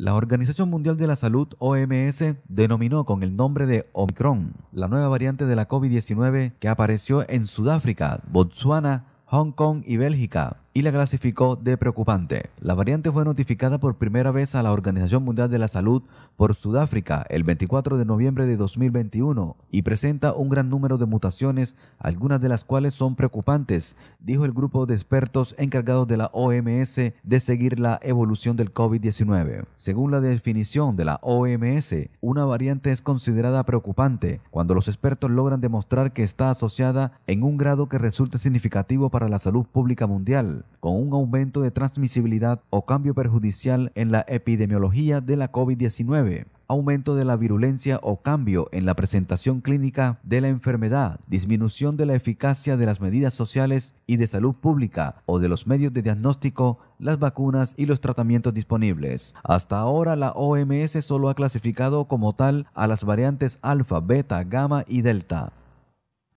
La Organización Mundial de la Salud, OMS, denominó con el nombre de Omicron la nueva variante de la COVID-19 que apareció en Sudáfrica, Botsuana, Hong Kong y Bélgica y la clasificó de preocupante. La variante fue notificada por primera vez a la Organización Mundial de la Salud por Sudáfrica el 24 de noviembre de 2021 y presenta un gran número de mutaciones, algunas de las cuales son preocupantes, dijo el grupo de expertos encargados de la OMS de seguir la evolución del COVID-19. Según la definición de la OMS, una variante es considerada preocupante cuando los expertos logran demostrar que está asociada en un grado que resulte significativo para la salud pública mundial con un aumento de transmisibilidad o cambio perjudicial en la epidemiología de la COVID-19, aumento de la virulencia o cambio en la presentación clínica de la enfermedad, disminución de la eficacia de las medidas sociales y de salud pública o de los medios de diagnóstico, las vacunas y los tratamientos disponibles. Hasta ahora la OMS solo ha clasificado como tal a las variantes alfa, beta, gamma y delta.